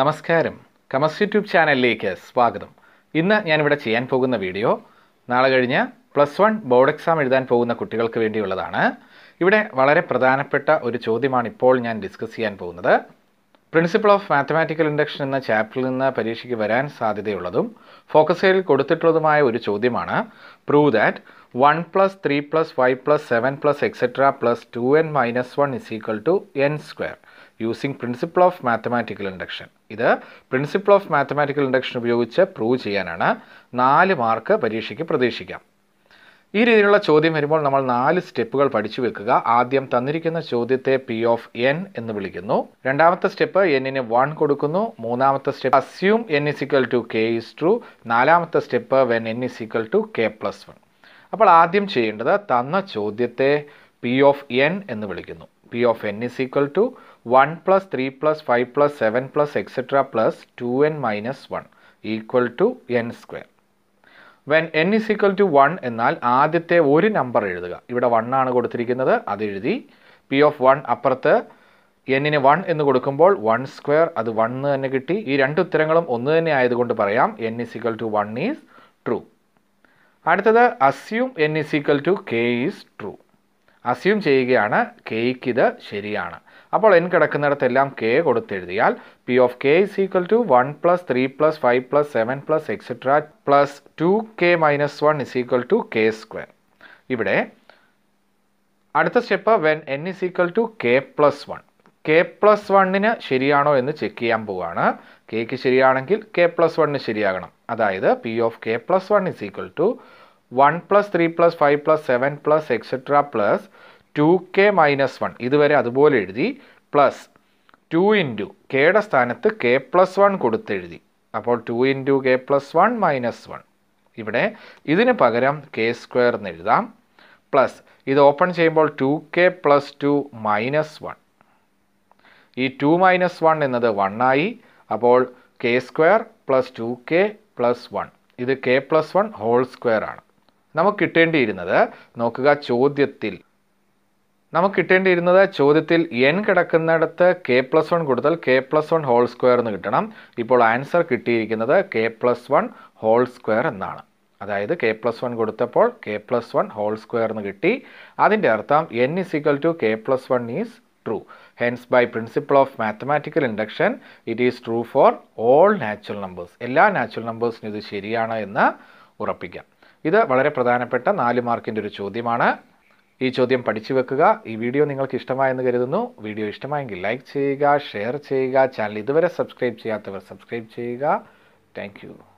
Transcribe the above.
നമസ്കാരം കമസ് യൂട്യൂബ് ചാനലിലേക്ക് സ്വാഗതം ഇന്ന് ഞാനിവിടെ ചെയ്യാൻ പോകുന്ന വീഡിയോ നാളെ കഴിഞ്ഞ് പ്ലസ് വൺ ബോർഡ് എക്സാം എഴുതാൻ പോകുന്ന കുട്ടികൾക്ക് വേണ്ടിയുള്ളതാണ് ഇവിടെ വളരെ പ്രധാനപ്പെട്ട ഒരു ചോദ്യമാണ് ഇപ്പോൾ ഞാൻ ഡിസ്കസ് ചെയ്യാൻ പോകുന്നത് പ്രിൻസിപ്പിൾ ഓഫ് മാത്തമാറ്റിക്കൽ ഇൻഡക്ഷൻ എന്ന ചാപ്റ്ററിൽ നിന്ന് പരീക്ഷയ്ക്ക് വരാൻ സാധ്യതയുള്ളതും ഫോക്കസ് ഏരിയയിൽ കൊടുത്തിട്ടുള്ളതുമായ ഒരു ചോദ്യമാണ് prove that one plus three plus five plus seven plus etcetera plus two n minus one is equal to n square using principle of mathematical induction ഇത് പ്രിൻസിപ്പിൾ ഓഫ് മാത്തമാറ്റിക്കൽ ഇൻഡക്ഷൻ ഉപയോഗിച്ച് prove ചെയ്യാനാണ് നാല് mark പരീക്ഷയ്ക്ക് പ്രതീക്ഷിക്കാം ഈ രീതിയിലുള്ള ചോദ്യം വരുമ്പോൾ നമ്മൾ നാല് സ്റ്റെപ്പുകൾ പഠിച്ചു വെക്കുക ആദ്യം തന്നിരിക്കുന്ന ചോദ്യത്തെ പി ഓഫ് എൻ എന്ന് വിളിക്കുന്നു രണ്ടാമത്തെ സ്റ്റെപ്പ് എന്നിന് വൺ കൊടുക്കുന്നു മൂന്നാമത്തെ step assume n is equal to k is true നാലാമത്തെ step when n is equal to k plus one അപ്പോൾ ആദ്യം ചെയ്യേണ്ടത് തന്ന ചോദ്യത്തെ പി ഓഫ് എൻ എന്ന് വിളിക്കുന്നു P of n is equal to one plus three plus five plus seven plus etcetera plus two n minus one equal to n square when n is equal to one എന്നാൽ ആദ്യത്തെ ഒരു number എഴുതുക ഇവിടെ one ആണ് കൊടുത്തിരിക്കുന്നത് അത് എഴുതി P of one അപ്പുറത്ത് എന്നിന് വൺ എന്ന് കൊടുക്കുമ്പോൾ വൺ സ്ക്വയർ അത് വൺ എന്ന് തന്നെ കിട്ടി ഈ രണ്ട് ഉത്തരങ്ങളും ഒന്ന് തന്നെ ആയതുകൊണ്ട് പറയാം n is equal to one is true അടുത്തത് assume n is equal to k is true assume ചെയ്യുകയാണ് കെയ്ക്ക് ഇത് ശരിയാണ് അപ്പോൾ എൻ കിടക്കുന്നിടത്തെല്ലാം കെ കൊടുത്തെഴുതിയാൽ P of k is equal to one plus three plus five plus seven plus etcetera plus two k minus one is equal to k square ഇവിടെ അടുത്ത step when n is equal to k plus one k plus വണ്ണിന് ശരിയാണോ എന്ന് check ചെയ്യാൻ പോവുകയാണ് കെക്ക് ശരിയാണെങ്കിൽ K plus വണ്ണിന് ശരിയാകണം അതായത് P of k plus one is equal to one plus three plus five plus seven plus etcetera plus two k minus one ഇതുവരെ അതുപോലെ എഴുതി പ്ലസ് ടു ഇൻറ്റു കെയുടെ സ്ഥാനത്ത് കെ പ്ലസ് വൺ കൊടുത്തെഴുതി അപ്പോൾ two into k plus one minus one ഇവിടെ ഇതിന് പകരം കെ സ്ക്വയർ എന്ന് എഴുതാം പ്ലസ് ഇത് ഓപ്പൺ ചെയ്യുമ്പോൾ two k plus two minus one ഈ ടു മൈനസ് വൺ എന്നത് വണ്ണായി അപ്പോൾ k square plus two k plus one ഇത് k plus one whole square ആണ് നമുക്ക് കിട്ടേണ്ടിയിരുന്നത് നോക്കുക ചോദ്യത്തിൽ നമുക്ക് കിട്ടേണ്ടിയിരുന്നത് ചോദ്യത്തിൽ എൻ കിടക്കുന്നിടത്ത് കെ പ്ലസ് വൺ കൊടുത്താൽ k plus one whole square എന്ന് കിട്ടണം ഇപ്പോൾ ആൻസർ കിട്ടിയിരിക്കുന്നത് k plus one whole square എന്നാണ് അതായത് കെ പ്ലസ് വൺ കൊടുത്തപ്പോൾ k plus one whole square എന്ന് കിട്ടി അതിൻ്റെ അർത്ഥം n equal to k plus one is true hence by principle of mathematical induction it is true for all natural numbers എല്ലാ natural നമ്പേഴ്സിനും ഇത് ശരിയാണ് എന്ന് ഉറപ്പിക്കാം ഇത് വളരെ പ്രധാനപ്പെട്ട നാല് മാർക്കിൻ്റെ ഒരു ചോദ്യമാണ് ഈ ചോദ്യം പഠിച്ചു വെക്കുക ഈ വീഡിയോ നിങ്ങൾക്ക് ഇഷ്ടമായെന്ന് കരുതുന്നു വീഡിയോ ഇഷ്ടമായെങ്കിൽ ലൈക്ക് ചെയ്യുക ഷെയർ ചെയ്യുക ചാനൽ ഇതുവരെ സബ്സ്ക്രൈബ് ചെയ്യാത്തവർ സബ്സ്ക്രൈബ് ചെയ്യുക താങ്ക്